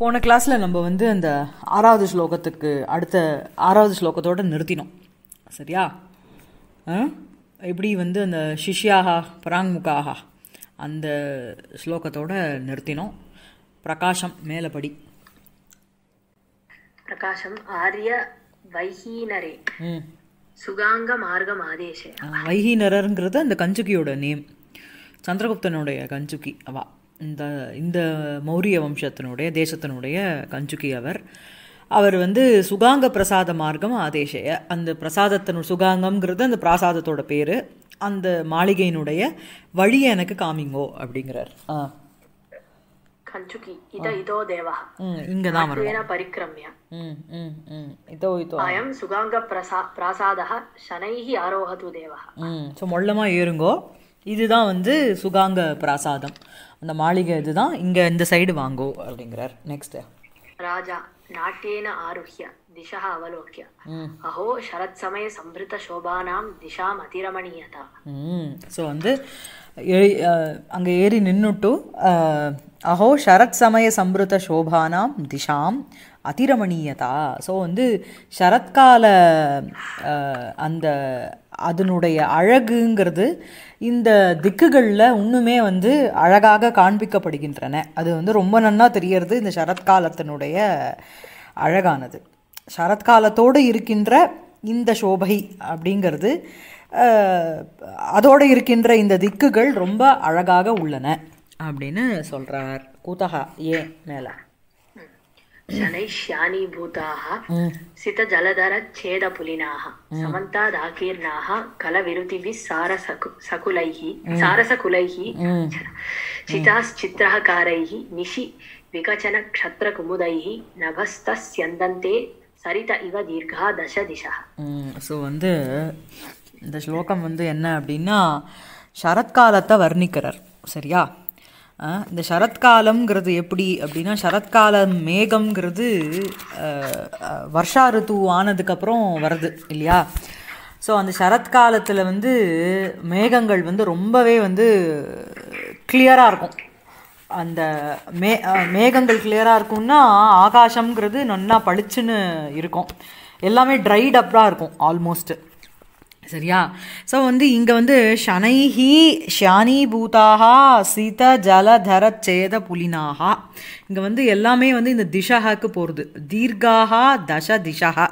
போன கிளாஸில் நம்ம வந்து அந்த ஆறாவது ஸ்லோகத்துக்கு அடுத்த ஆறாவது ஸ்லோகத்தோடு நிறுத்தினோம் சரியா எப்படி வந்து அந்த சிஷ்யாகா பிராங்முகாகா அந்த ஸ்லோகத்தோடு நிறுத்தினோம் பிரகாஷம் மேலபடி பிரகாஷம் ஆரிய வைஹீனரே சுகாங்க மார்க்கம் ஆதேஷ வைஹீனரருங்கிறது அந்த கஞ்சுக்கியோட நேம் சந்திரகுப்தனுடைய கஞ்சுக்கி அவா இந்த இந்த மௌரிய வம்சத்தினுடைய தேசத்தினுடைய கஞ்சுக்கி அவர் அவர் வந்து சுகாங்க பிரசாத மார்க்கம் ஆதேஷய அந்த பிரசாதத்தின் சுகாங்கம்ங்கிறது அந்த பிரசாதத்தோட பேர் அந்த மாளிகையினுடைய வழியை எனக்கு காமிங்கோ அப்படிங்கிறார் இதோ தேவா இங்கதான் வரும் பரிக்ரம்யா இதோ இதோ அயம் சுகாங்க சனைஹி ஆரோகது தேவா ஏறுங்கோ இதுதான் வந்து சுகாங்க பிரசாதம் அந்த மாளிகை இதுதான் இங்க இந்த சைடு வாங்கோ அப்படிங்கிறார் நெக்ஸ்ட் ராஜா நாட்டியேன ஆரோக்கிய திசா அவலோக்கிய அஹோ சரத் சமய சம்பிருத்த சோபானாம் திசா அதிரமணியதா ஸோ வந்து அங்கே ஏறி நின்னுட்டு அஹோ சரத் சமய சம்பிருத்த சோபானாம் திஷாம் அதிரமணீயதா ஸோ வந்து சரத்கால அந்த அதனுடைய அழகுங்கிறது இந்த திக்குகளில் இன்னுமே வந்து அழகாக காண்பிக்கப்படுகின்றன அது வந்து ரொம்ப நன்னா தெரியறது இந்த சரத்காலத்தினுடைய அழகானது சரத்காலத்தோடு இருக்கின்ற இந்த சோபை அப்படிங்கிறது அதோடு இருக்கின்ற இந்த திக்குகள் ரொம்ப அழகாக உள்ளன அப்படின்னு சொல்கிறார் கூத்தகா ஏ மேலே சனைஷ்யானி சித ஜலதர சேத புலினாக சமந்தா தாக்கீர்ணாக கல விருதி வி சாரசகுலைஹி சாரசகுலைஹி சிதாஸ் சித்திரகாரைஹி நிஷி விகச்சன க்ஷத்ர குமுதைஹி நபஸ்தந்தந்தே சரித இவ தீர்கா தச திசா ஸோ வந்து இந்த ஸ்லோகம் வந்து என்ன அப்படின்னா சரத்காலத்தை வர்ணிக்கிறார் சரியா இந்த சரத்காலம்ங்கிறது எப்படி அப்படின்னா சரத்காலம் மேகம்ங்கிறது வருஷா ரித்து ஆனதுக்கப்புறம் வருது இல்லையா ஸோ அந்த சரத்காலத்தில் வந்து மேகங்கள் வந்து ரொம்பவே வந்து கிளியராக இருக்கும் அந்த மே மேகங்கள் கிளியராக இருக்கும்னா ஆகாசம்ங்கிறது நல்லா பளிச்சுன்னு இருக்கும் எல்லாமே ட்ரைட் இருக்கும் ஆல்மோஸ்ட்டு சரியா ஸோ வந்து இங்கே வந்து ஷனைஹி ஷானிபூதாகா சீத ஜலதர சேத புலினாகா இங்கே வந்து எல்லாமே வந்து இந்த திஷகாக்கு போகிறது தீர்காகா தச திஷகா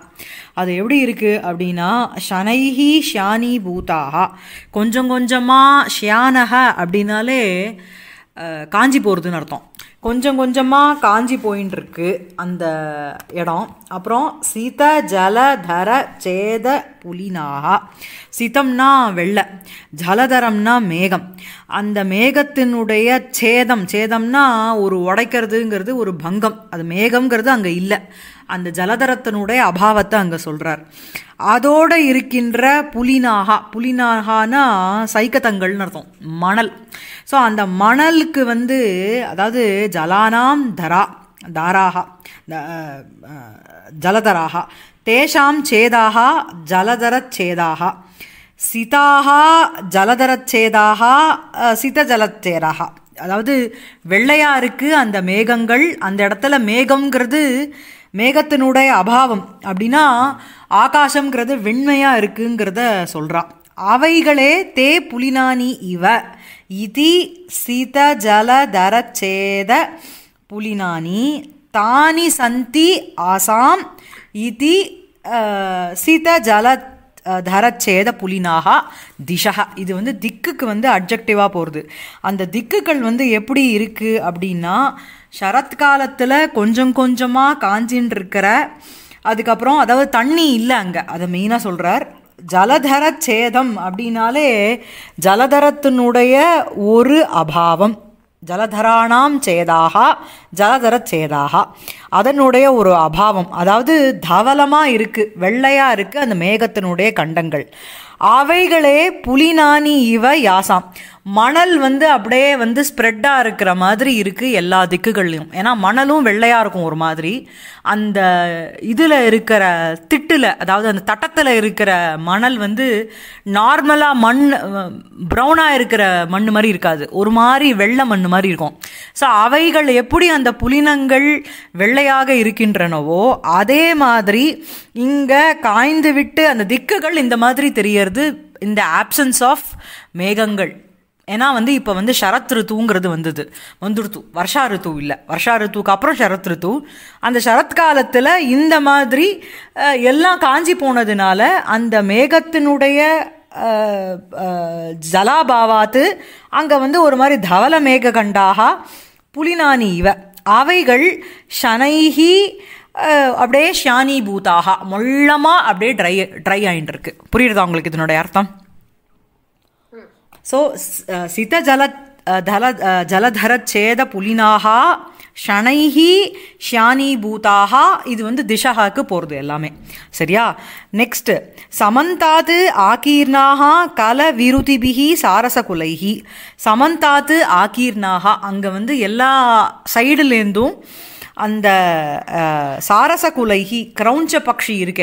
அது எப்படி இருக்குது அப்படின்னா ஷனைஹி ஷானிபூதாகா கொஞ்சம் கொஞ்சமாக ஷியானக அப்படின்னாலே காஞ்சி போகிறதுன்னு அர்த்தம் கொஞ்சம் கொஞ்சமாக காஞ்சி போயின்னு இருக்கு அந்த இடம் அப்புறம் சீத ஜல தர சேத புலினாகா சீதம்னா வெள்ளை ஜலதரம்னா மேகம் அந்த மேகத்தினுடைய சேதம் சேதம்னா ஒரு உடைக்கிறதுங்கிறது ஒரு பங்கம் அது மேகம்ங்கிறது அங்கே இல்லை அந்த ஜலதரத்தினுடைய அபாவத்தை அங்கே சொல்கிறார் அதோடு இருக்கின்ற புலினாகா புலினாகானா சைக்கத்தங்கள்னு அர்த்தம் மணல் ஸோ அந்த மணலுக்கு வந்து அதாவது ஜலானாம் தரா தாராகா ஜலதராகா தேஷாம் சேதாக ஜலதரச்சேதாக சிதாக சித சிதஜலச்சேராக அதாவது வெள்ளையாக இருக்குது அந்த மேகங்கள் அந்த இடத்துல மேகங்கிறது மேகத்தினுடைய அபாவம் அப்படின்னா ஆகாசங்கிறது வெண்மையாக இருக்குங்கிறத சொல்கிறா அவைகளே தே புலினானி இவ இதி சீத ஜல தரச்சேத புலினானி தானி சந்தி ஆசாம் இதி சீத ஜல தரச்சேத புலினாகா திஷா இது வந்து திக்குக்கு வந்து அப்ஜெக்டிவாக போகிறது அந்த திக்குகள் வந்து எப்படி இருக்குது அப்படின்னா சரத்காலத்தில் கொஞ்சம் கொஞ்சமாக காஞ்சின்னு இருக்கிற அதுக்கப்புறம் அதாவது தண்ணி இல்லை அங்கே அதை மெயினாக சொல்கிறார் ஜலதர சேதம் அப்படின்னாலே ஜலதரத்தினுடைய ஒரு அபாவம் ஜலதராணாம் சேதாக ஜலதர சேதாக அதனுடைய ஒரு அபாவம் அதாவது தவலமாக இருக்குது வெள்ளையாக இருக்குது அந்த மேகத்தினுடைய கண்டங்கள் அவைகளே புலினானி இவ யாசாம் மணல் வந்து அப்படியே வந்து ஸ்ப்ரெட்டாக இருக்கிற மாதிரி இருக்குது எல்லா திக்குகள்லையும் ஏன்னா மணலும் வெள்ளையாக இருக்கும் ஒரு மாதிரி அந்த இதில் இருக்கிற திட்டில் அதாவது அந்த தட்டத்தில் இருக்கிற மணல் வந்து நார்மலாக மண் ப்ரௌனாக இருக்கிற மண் மாதிரி இருக்காது ஒரு மாதிரி வெள்ளை மண் மாதிரி இருக்கும் ஸோ அவைகள் எப்படி அந்த புலினங்கள் வெள்ளையாக இருக்கின்றனவோ அதே மாதிரி இங்கே காய்ந்து விட்டு அந்த திக்குகள் இந்த மாதிரி தெரியறது அப்படிங்கிறது இந்த ஆப்சன்ஸ் ஆஃப் மேகங்கள் ஏன்னா வந்து இப்போ வந்து சரத் ரித்துங்கிறது வந்தது வந்துருத்து வருஷா ரித்து இல்லை வருஷா ரித்துக்கு அப்புறம் ஷரத் ரித்து அந்த சரத்காலத்தில் இந்த மாதிரி எல்லாம் காஞ்சி போனதுனால அந்த மேகத்தினுடைய ஜலாபாவாத்து அங்கே வந்து ஒரு மாதிரி தவல மேக கண்டாக புலினானி இவ அவைகள் ஷனைஹி அப்படியே ஷியானி பூதாகா மொள்ளமாக அப்படியே ட்ரை ட்ரை ஆகிட்டு இருக்கு புரியுறதா உங்களுக்கு இதனுடைய அர்த்தம் ஸோ சித ஜல தல சேத புலினாகா ஷனைஹி ஷியானி பூதாகா இது வந்து திஷஹாக்கு போகிறது எல்லாமே சரியா நெக்ஸ்ட்டு சமந்தாத்து ஆகீர்னாகா கல விருதிபிகி சாரசகுலைஹி சமந்தாத்து ஆகீர்னாகா அங்கே வந்து எல்லா சைடுலேருந்தும் அந்த குலைகி கிரௌஞ்ச பக்ஷி இருக்க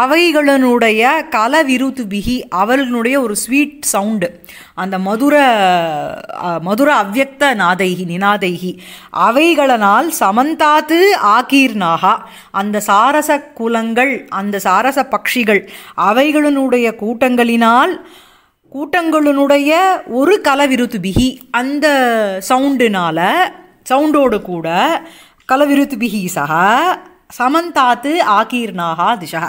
அவைகளினுடைய கல விருத்து பிகி அவர்களுடைய ஒரு ஸ்வீட் சவுண்டு அந்த மதுர மதுர அவ்வக்த நாதைகி நினாதைகி அவைகளனால் சமந்தாத்து ஆகீர்னாகா அந்த சாரச குலங்கள் அந்த சாரச பக்ஷிகள் அவைகளினுடைய கூட்டங்களினால் கூட்டங்களினுடைய ஒரு கலவிருத்து பிகி அந்த சவுண்டுனால சவுண்டோடு கூட கலவிருத்துபிகி சக சமந்தாத்து ஆகீர்ணாகா திஷா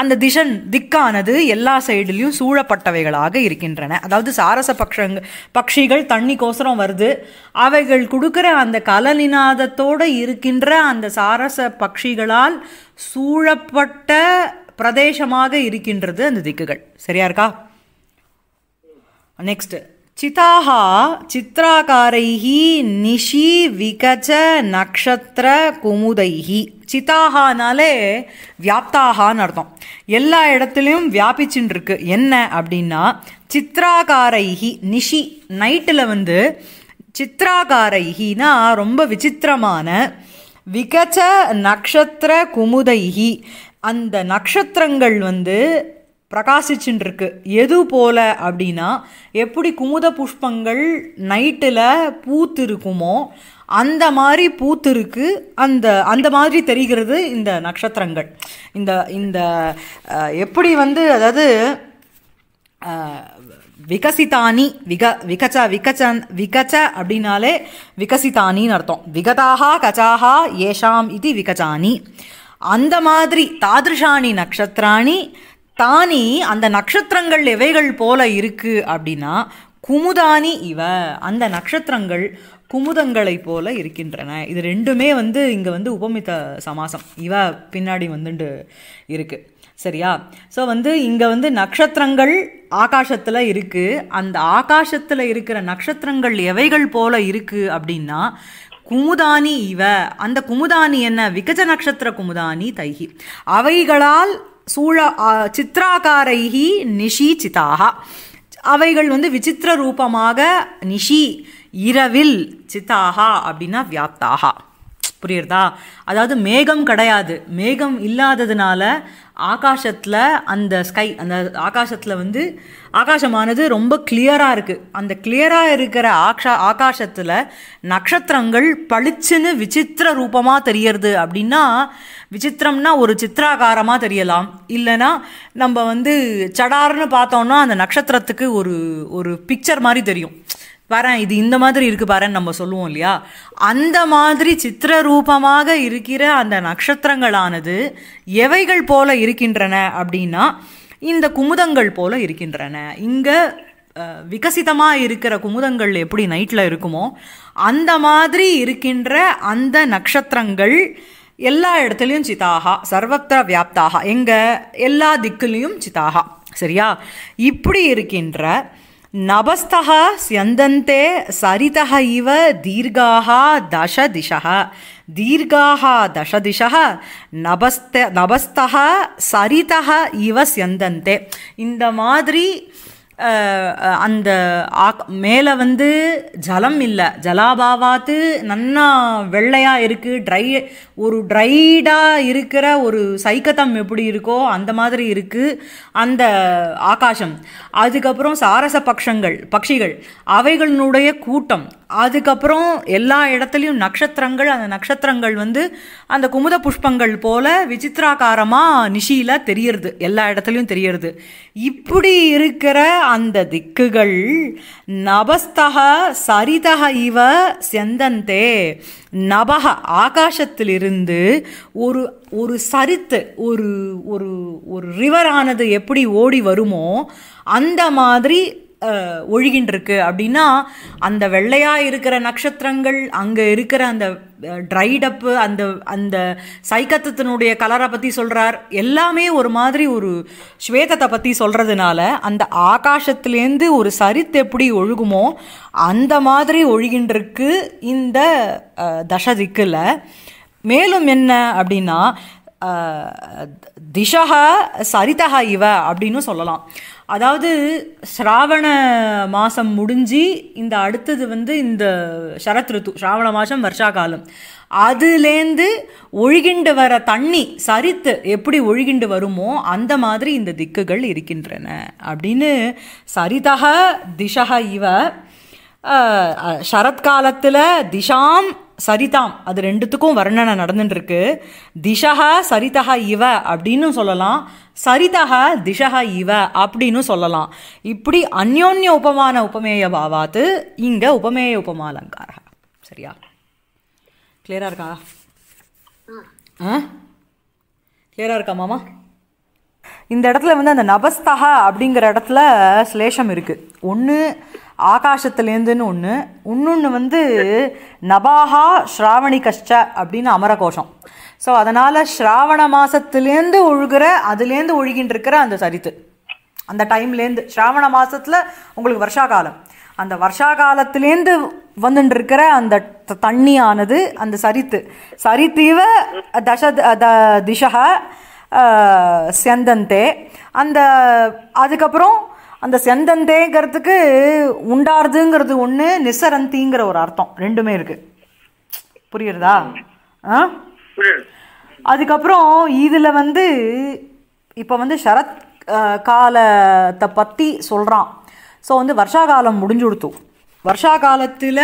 அந்த திஷன் திக்கானது எல்லா சைடுலையும் சூழப்பட்டவைகளாக இருக்கின்றன அதாவது சாரச பக்ஷங்க பட்சிகள் தண்ணிக்கோசரம் வருது அவைகள் கொடுக்குற அந்த கலநிநாதத்தோடு இருக்கின்ற அந்த சாரச பக்ஷிகளால் சூழப்பட்ட பிரதேசமாக இருக்கின்றது அந்த திக்குகள் சரியா இருக்கா நெக்ஸ்ட்டு சிதாக சித்ராகாரைஹி நிஷி விகஜ நக்ஷத்திர குமுதைஹி சிதாகானாலே வியாப்தாகான்னு அர்த்தம் எல்லா இடத்துலையும் வியாபிச்சுன் இருக்கு என்ன அப்படின்னா சித்ராகாரைஹி நிஷி நைட்டில் வந்து சித்ராகாரைஹினா ரொம்ப விசித்திரமான விகச்ச நக்ஷத்திர குமுதைஹி அந்த நக்ஷத்திரங்கள் வந்து பிரகாசிச்சுன்ருக்கு எது போல அப்படின்னா எப்படி குமுத புஷ்பங்கள் நைட்டில் பூத்திருக்குமோ அந்த மாதிரி பூத்திருக்கு அந்த அந்த மாதிரி தெரிகிறது இந்த நட்சத்திரங்கள் இந்த இந்த எப்படி வந்து அதாவது விகசிதானி விக விகச்ச விகச்சன் விகச்ச அப்படின்னாலே விகசிதானின்னு அர்த்தம் விகதாகா கச்சாகா ஏஷாம் இது விகச்சானி அந்த மாதிரி தாதிருஷாணி நட்சத்திராணி தானி அந்த நட்சத்திரங்கள் எவைகள் போல இருக்கு அப்படின்னா குமுதானி இவ அந்த நட்சத்திரங்கள் குமுதங்களை போல இருக்கின்றன இது ரெண்டுமே வந்து இங்கே வந்து உபமித்த சமாசம் இவ பின்னாடி வந்துட்டு இருக்குது சரியா ஸோ வந்து இங்கே வந்து நட்சத்திரங்கள் ஆகாசத்தில் இருக்குது அந்த ஆகாசத்தில் இருக்கிற நட்சத்திரங்கள் எவைகள் போல இருக்குது அப்படின்னா குமுதானி இவ அந்த குமுதானி என்ன விகஜ நட்சத்திர குமுதானி தைகி அவைகளால் சூழ சித்ராகாரைகி நிஷீச்சிதாக அவைகள் வந்து விசித்திர ரூபமாக நிஷி இரவில் சித்தாகா அப்படின்னா வியாப்தாகா புரியுறதா அதாவது மேகம் கிடையாது மேகம் இல்லாததுனால ஆகாசத்தில் அந்த ஸ்கை அந்த ஆகாசத்தில் வந்து ஆகாசமானது ரொம்ப கிளியராக இருக்குது அந்த கிளியராக இருக்கிற ஆக்ஷா ஆகாசத்தில் நட்சத்திரங்கள் பளிச்சுன்னு விசித்திர ரூபமாக தெரியறது அப்படின்னா விசித்திரம்னா ஒரு சித்திராகாரமாக தெரியலாம் இல்லைன்னா நம்ம வந்து சடார்னு பார்த்தோன்னா அந்த நட்சத்திரத்துக்கு ஒரு ஒரு பிக்சர் மாதிரி தெரியும் வரேன் இது இந்த மாதிரி இருக்குது பாருன்னு நம்ம சொல்லுவோம் இல்லையா அந்த மாதிரி சித்திர ரூபமாக இருக்கிற அந்த நட்சத்திரங்களானது எவைகள் போல இருக்கின்றன அப்படின்னா இந்த குமுதங்கள் போல இருக்கின்றன இங்கே விகசிதமாக இருக்கிற குமுதங்கள் எப்படி நைட்டில் இருக்குமோ அந்த மாதிரி இருக்கின்ற அந்த நட்சத்திரங்கள் எல்லா இடத்துலையும் சிதாகா சர்வத்திர வியாப்தாக எங்கள் எல்லா திக்குலேயும் சிதாகா சரியா இப்படி இருக்கின்ற நபஸ்தः स्यन्दन्ते सरितः इव दीर्घाः दशदिशः दीर्घाः दशदिशः நபஸ்த நபஸ்தः சரிதः இவ சியந்தந்தே இந்த மாதிரி அந்த ஆக் மேலே வந்து ஜலம் இல்லை ஜலாபாவாத்து நன்னா வெள்ளையாக இருக்குது ட்ரை ஒரு ட்ரைடாக இருக்கிற ஒரு சைக்கத்தம் எப்படி இருக்கோ அந்த மாதிரி இருக்குது அந்த ஆகாசம் அதுக்கப்புறம் சாரச பக்ஷங்கள் பட்சிகள் அவைகளினுடைய கூட்டம் அதுக்கப்புறம் எல்லா இடத்துலையும் நட்சத்திரங்கள் அந்த நட்சத்திரங்கள் வந்து அந்த குமுத புஷ்பங்கள் போல விசித்திராகாரமாக நிஷியில் தெரியறது எல்லா இடத்துலையும் தெரியறது இப்படி இருக்கிற அந்த திக்குகள் நபஸ்தக சரிதக இவ செந்தந்தே நபக ஆகாசத்திலிருந்து ஒரு ஒரு சரித்து ஒரு ஒரு ஒரு ரிவரானது எப்படி ஓடி வருமோ அந்த மாதிரி ஒழுகின்றிருக்கு அப்படின்னா அந்த வெள்ளையாக இருக்கிற நட்சத்திரங்கள் அங்கே இருக்கிற அந்த ட்ரைடப்பு அந்த அந்த சைக்கத்தத்தினுடைய கலரை பற்றி சொல்கிறார் எல்லாமே ஒரு மாதிரி ஒரு ஸ்வேதத்தை பற்றி சொல்கிறதுனால அந்த ஆகாசத்துலேருந்து ஒரு சரித்து எப்படி ஒழுகுமோ அந்த மாதிரி ஒழுகின்றிருக்கு இந்த தசதிக்கில் மேலும் என்ன அப்படின்னா திஷா சரிதா இவ அப்படின்னு சொல்லலாம் அதாவது ஸ்ராவண மாதம் முடிஞ்சு இந்த அடுத்தது வந்து இந்த சரத் ரித்து சிராவண மாதம் வருஷா காலம் அதுலேருந்து ஒழுகிண்டு வர தண்ணி சரித்து எப்படி ஒழுகிண்டு வருமோ அந்த மாதிரி இந்த திக்குகள் இருக்கின்றன அப்படின்னு சரிதக திஷக இவ சரத்காலத்தில் திஷாம் சரிதாம் அது ரெண்டுத்துக்கும் வர்ணனை இருக்கு திஷா சரிதா இவ அப்படின்னு சொல்லலாம் சரிதா திஷா இவ அப்படின்னு சொல்லலாம் இப்படி அந்யோன்ய உபமான உபமேய பாவாத்து இங்கே உபமேய உபமாலங்கார சரியா கிளியரா இருக்கா ஆ கிளியராக இருக்கா மாமா இந்த இடத்துல வந்து அந்த நபஸ்தகா அப்படிங்கிற இடத்துல ஸ்லேஷம் இருக்குது ஒன்று ஆகாசத்துலேருந்துன்னு ஒன்று இன்னொன்று வந்து நபாகா ஸ்ராவணி கஷ்ட அப்படின்னு அமர கோஷம் ஸோ அதனால் ஸ்ராவண மாதத்துலேருந்து ஒழுகிற அதுலேருந்து ஒழுகின்னு இருக்கிற அந்த சரித்து அந்த டைம்லேருந்து ஸ்ராவண மாதத்தில் உங்களுக்கு வருஷா காலம் அந்த வருஷா காலத்துலேருந்து வந்துட்டுருக்கிற இருக்கிற அந்த தண்ணியானது அந்த சரித்து சரித்தீவ தச த திசக செந்தந்தே அந்த அதுக்கப்புறம் அந்த செந்தந்தேங்கிறதுக்கு உண்டாருதுங்கிறது ஒன்று நிசரந்திங்கிற ஒரு அர்த்தம் ரெண்டுமே இருக்குது புரியுறதா ஆ அதுக்கப்புறம் இதில் வந்து இப்போ வந்து சரத் காலத்தை பற்றி சொல்கிறான் ஸோ வந்து வருஷா காலம் முடிஞ்சு கொடுத்தோம் வருஷா காலத்தில்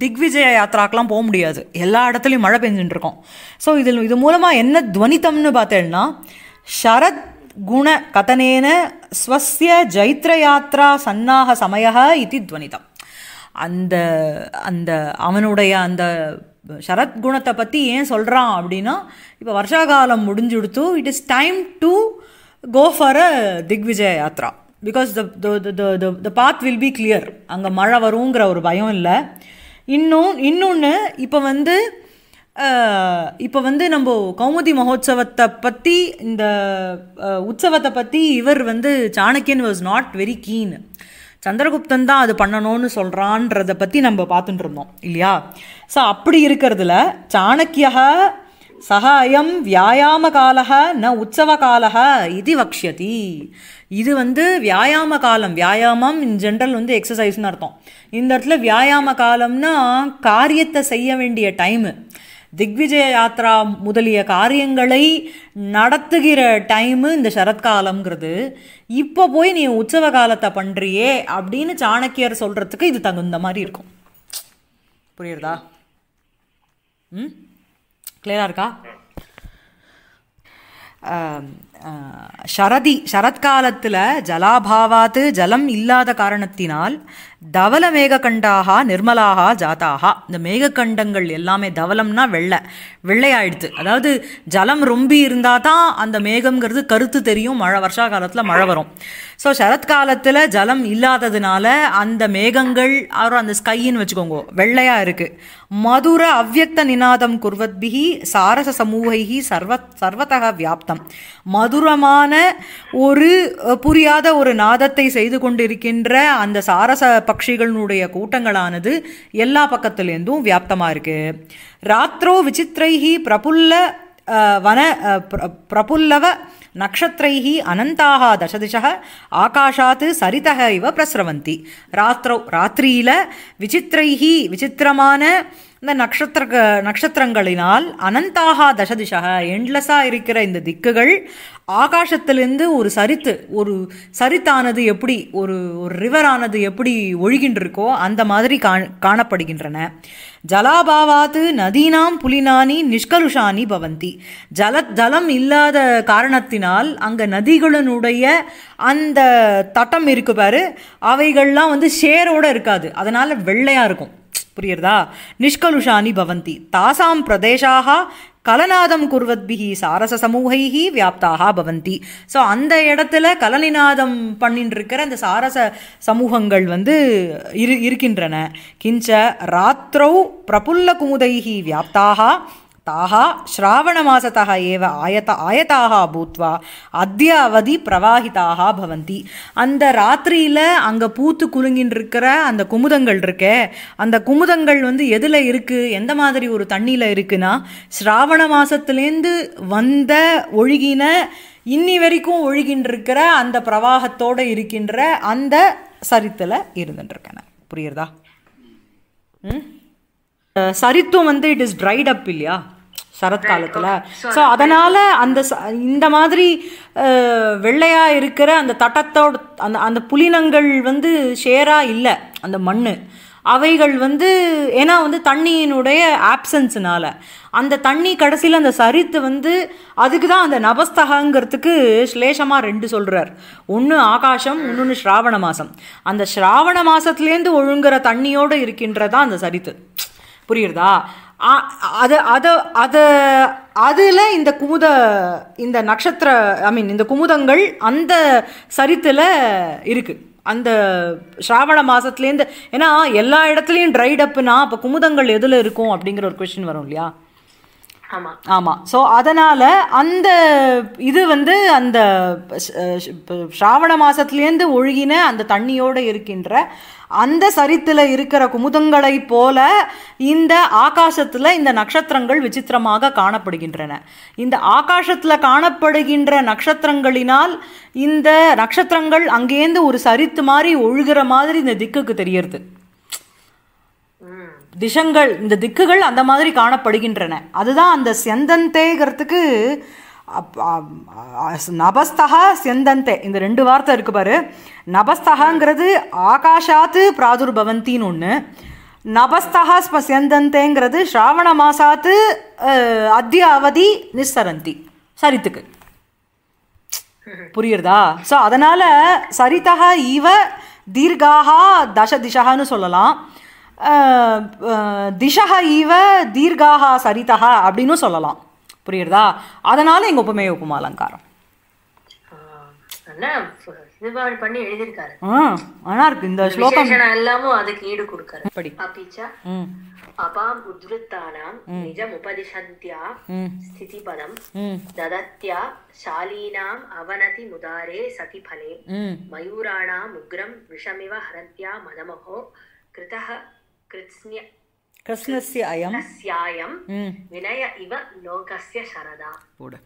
திக்விஜய யாத்திராக்கெலாம் போக முடியாது எல்லா இடத்துலையும் மழை பெஞ்சுட்டு இருக்கோம் ஸோ இதில் இது மூலமாக என்ன துவனித்தம்னு பார்த்தேன்னா சரத் குண गुणकथनेन ஜைத்ர யாத்ரா சன்னாக சமய இது துவனிதம் அந்த அந்த அவனுடைய அந்த சரத் குணத்தை பற்றி ஏன் சொல்கிறான் அப்படின்னா இப்போ வருஷா காலம் முடிஞ்சுடுத்து it is time to go for a திக்விஜய யாத்ரா because the the path will be clear அங்கே மழை வருங்கிற ஒரு பயம் இல்லை இன்னும் இன்னொன்று இப்போ வந்து இப்போ வந்து நம்ம கௌமுதி மகோத்சவத்தை பற்றி இந்த உற்சவத்தை பற்றி இவர் வந்து சாணக்கியன் வாஸ் நாட் வெரி கீன் சந்திரகுப்தன் தான் அது பண்ணணும்னு சொல்கிறான்றதை பற்றி நம்ம பார்த்துட்டு இருந்தோம் இல்லையா ஸோ அப்படி இருக்கிறதுல சாணக்கியா சக அயம் வியாயாம காலக ந உற்சவ காலக இது வக்ஷதி இது வந்து வியாயாம காலம் வியாயாமம் இன் ஜென்ரல் வந்து எக்ஸசைஸ்னு அர்த்தம் இந்த இடத்துல வியாயாம காலம்னா காரியத்தை செய்ய வேண்டிய டைமு திக்விஜய யாத்ரா முதலிய காரியங்களை நடத்துகிற டைமு இந்த சரத்காலம்ங்கிறது இப்போ போய் நீ உற்சவ காலத்தை பண்ணுறியே அப்படின்னு சாணக்கியர் சொல்கிறதுக்கு இது தகுந்த மாதிரி இருக்கும் புரியுறதா ம் கிளியராக இருக்கா ஷரதி சரத்காலத்தில் ஜலாபாவாத்து ஜலம் இல்லாத காரணத்தினால் தவல மேகக்கண்டாகா நிர்மலாக ஜாத்தாகா இந்த மேகக்கண்டங்கள் எல்லாமே தவலம்னா வெள்ளை வெள்ளையாயிடுது அதாவது ஜலம் ரொம்பி இருந்தால் தான் அந்த மேகங்கிறது கருத்து தெரியும் மழை வருஷா காலத்தில் மழை வரும் ஸோ சரத்காலத்தில் ஜலம் இல்லாததுனால அந்த மேகங்கள் அப்புறம் அந்த ஸ்கைன்னு வச்சுக்கோங்க வெள்ளையாக இருக்குது மதுர அவ்வக்த நினாதம் குர்வத்பிகி சாரச சமூகைகி சர்வ சர்வத்தக வியாப்தம் மதுரமான ஒரு புரியாத ஒரு நாதத்தை செய்து கொண்டிருக்கின்ற அந்த சாரச பக்ஷிகளினுடைய கூட்டங்களானது எல்லா பக்கத்துலேருந்தும் வியாப்தமாக இருக்குது ராத்திரோ விசித்திரைகி பிரபுல்ல வன பிரபுல்லவ நக்ஷத்திரைஹி அனந்தாக தசதிஷः ஆகாஷாத்து சரிதக இவ பிரசிரவந்தி ராத்திரோ ராத்திரியில விசித்திரைஹி விசித்திரமான இந்த நட்சத்திர நட்சத்திரங்களினால் அனந்தாகா தசதிஷக எண்ட்லெஸ்ஸாக இருக்கிற இந்த திக்குகள் ஆகாசத்திலிருந்து ஒரு சரித்து ஒரு சரித்தானது எப்படி ஒரு ஒரு ரிவரானது எப்படி ஒழுகின்றிருக்கோ அந்த மாதிரி காணப்படுகின்றன ஜலாபாவாத்து நதீனாம் புலினானி நிஷ்கலுஷானி பவந்தி ஜல ஜலம் இல்லாத காரணத்தினால் அங்கே நதிகளினுடைய அந்த தட்டம் இருக்கு பாரு அவைகள்லாம் வந்து ஷேரோடு இருக்காது அதனால் வெள்ளையாக இருக்கும் புரியுறதா நிஷ்கலுஷானி பவந்தி தாசாம் பிரதேசாக கலநாதம் குர்வத்பிஹி சாரச சமூகைஹி வியாப்தாக பவந்தி ஸோ அந்த இடத்துல கலனிநாதம் பண்ணின் இருக்கிற அந்த சாரச சமூகங்கள் வந்து இரு இருக்கின்றன கிஞ்ச ராத்திரௌ பிரபுல்ல குமுதைஹி வியாப்தாக తాహ ஸ்ராவண ఏవ ఆయత ఆయతాహ భూత్వా అద్య அவதி பிரவாகிதாக பவந்தி அந்த ராத்திரியில் அங்கே பூத்து குலுங்கின் இருக்கிற அந்த குமுதங்கள் இருக்கே அந்த குமுதங்கள் வந்து எதில் இருக்குது எந்த மாதிரி ஒரு தண்ணியில் இருக்குன்னா ஸ்ராவண மாதத்துலேருந்து வந்த ஒழுகின இன்னி வரைக்கும் ஒழுகின்றிருக்கிற இருக்கிற அந்த பிரவாகத்தோடு இருக்கின்ற அந்த சரித்தில் இருந்துட்டுருக்கேன் புரியுறதா ம் சரித்துவம் வந்து இட் இஸ் ட்ரைட் அப் இல்லையா சரத்காலத்தில் ஸோ அதனால் அந்த இந்த மாதிரி வெள்ளையாக இருக்கிற அந்த தட்டத்தோட அந்த அந்த புலினங்கள் வந்து ஷேராக இல்லை அந்த மண் அவைகள் வந்து ஏன்னா வந்து தண்ணியினுடைய ஆப்சன்ஸுனால அந்த தண்ணி கடைசியில் அந்த சரித்து வந்து அதுக்கு தான் அந்த நபஸ்தகங்கிறதுக்கு ஸ்லேஷமாக ரெண்டு சொல்கிறார் ஒன்று ஆகாசம் இன்னொன்று ஸ்ராவண மாதம் அந்த ஸ்ராவண மாதத்துலேருந்து ஒழுங்குற தண்ணியோடு இருக்கின்றதான் அந்த சரித்து புரியுறதா அதை அதை அதை அதில் இந்த குமுத இந்த நட்சத்திர ஐ மீன் இந்த குமுதங்கள் அந்த சரித்தில் இருக்குது அந்த ஸ்ராவண மாதத்துலேருந்து ஏன்னா எல்லா இடத்துலையும் ட்ரைடப்புனா அப்போ குமுதங்கள் எதில் இருக்கும் அப்படிங்கிற ஒரு கொஷின் வரும் இல்லையா ஆமாம் ஸோ அதனால் அந்த இது வந்து அந்த ஸ்ராவண மாதத்துலேருந்து ஒழுகின அந்த தண்ணியோடு இருக்கின்ற அந்த சரித்தில் இருக்கிற குமுதங்களை போல இந்த ஆகாசத்தில் இந்த நட்சத்திரங்கள் விசித்திரமாக காணப்படுகின்றன இந்த ஆகாசத்தில் காணப்படுகின்ற நட்சத்திரங்களினால் இந்த நட்சத்திரங்கள் அங்கேருந்து ஒரு சரித்து மாதிரி ஒழுகிற மாதிரி இந்த திக்குக்கு தெரியறது திசங்கள் இந்த திக்குகள் அந்த மாதிரி காணப்படுகின்றன அதுதான் அந்த செந்தந்தேங்கிறதுக்கு நபஸ்தகா செந்தந்தே இந்த ரெண்டு வார்த்தை இருக்குது பாரு நபஸ்தகாங்கிறது ஆகாஷாத்து பிராதுர் பவந்தின்னு ஒன்று நபஸ்தகா ஸ்ப செந்தந்தேங்கிறது ஸ்ராவண மாசாத்து அத்தியாவதி அவதி நிஸ்ஸரந்தி சரித்துக்கு புரியுறதா ஸோ அதனால் சரிதா இவ தீர்காகா தச திசகான்னு சொல்லலாம் திசக இவ தீர்காகா சரிதா அப்படின்னு சொல்லலாம் புரியுறதா அதனால எங்க உப்புமே உப்புமா அலங்காரம் அவனதி முதாரே சதி பலே மயூராணாம் உக்ரம் விஷமிவ ஹரந்தியா மதமகோ கிருதஹ கிருஷ்ணஸ்ய அயம் ஸ்யாயம் வினய இவ லோகஸ்ய சரதா போடு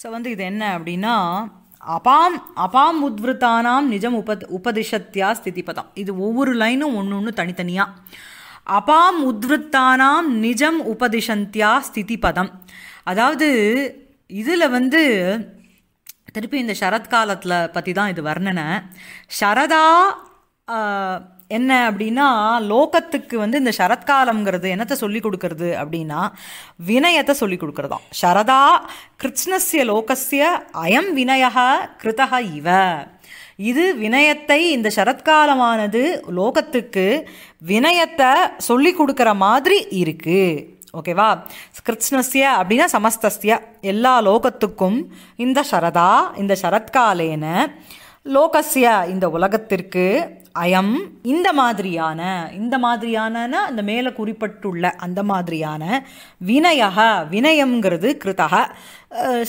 ஸோ வந்து இது என்ன அப்படின்னா அபாம் அபாம் உத்விருத்தானாம் நிஜம் உப உபதிஷத்தியா ஸ்திதிபதம் இது ஒவ்வொரு லைனும் ஒன்று ஒன்று தனித்தனியாக அபாம் உத்விருத்தானாம் நிஜம் உபதிஷந்தியா ஸ்திதிபதம் அதாவது இதில் வந்து திருப்பி இந்த சரத்காலத்தில் பற்றி தான் இது வர்ணனை சரதா என்ன அப்படின்னா லோகத்துக்கு வந்து இந்த சரத்காலம்ங்கிறது என்னத்தை சொல்லி கொடுக்கறது அப்படின்னா வினயத்தை சொல்லி கொடுக்கறதாம் சரதா கிருஷ்ணஸ்ய லோகஸ்ய அயம் வினயா கிருதக இவ இது வினயத்தை இந்த சரத்காலமானது லோகத்துக்கு வினயத்தை சொல்லி கொடுக்குற மாதிரி இருக்குது ஓகேவா கிருஷ்ணஸ்ய அப்படின்னா சமஸ்தஸ்ய எல்லா லோகத்துக்கும் இந்த சரதா இந்த சரத்காலேன லோகசிய இந்த உலகத்திற்கு அயம் இந்த மாதிரியான இந்த மாதிரியான அந்த மேலே குறிப்பிட்டுள்ள அந்த மாதிரியான வினயா வினயம்ங்கிறது கிருத்தக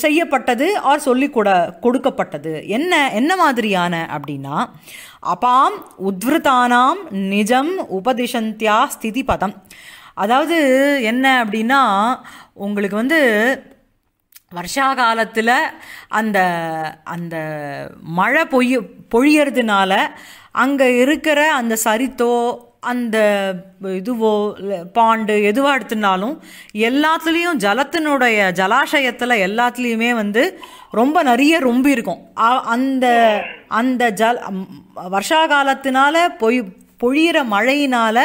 செய்யப்பட்டது ஆர் சொல்லி கூட கொடுக்கப்பட்டது என்ன என்ன மாதிரியான அப்படின்னா அபாம் உத்விருத்தானாம் நிஜம் உபதிஷந்தியா ஸ்திதி பதம் அதாவது என்ன அப்படின்னா உங்களுக்கு வந்து வருஷா காலத்தில் அந்த அந்த மழை பொய் பொழியறதுனால அங்கே இருக்கிற அந்த சரித்தோ அந்த இதுவோ பாண்டு எதுவாக எடுத்துனாலும் எல்லாத்துலேயும் ஜலத்தினுடைய ஜலாஷயத்தில் எல்லாத்துலேயுமே வந்து ரொம்ப நிறைய ரொம்ப இருக்கும் அந்த அந்த ஜல் வருஷா காலத்தினால பொய் பொழியிற மழையினால்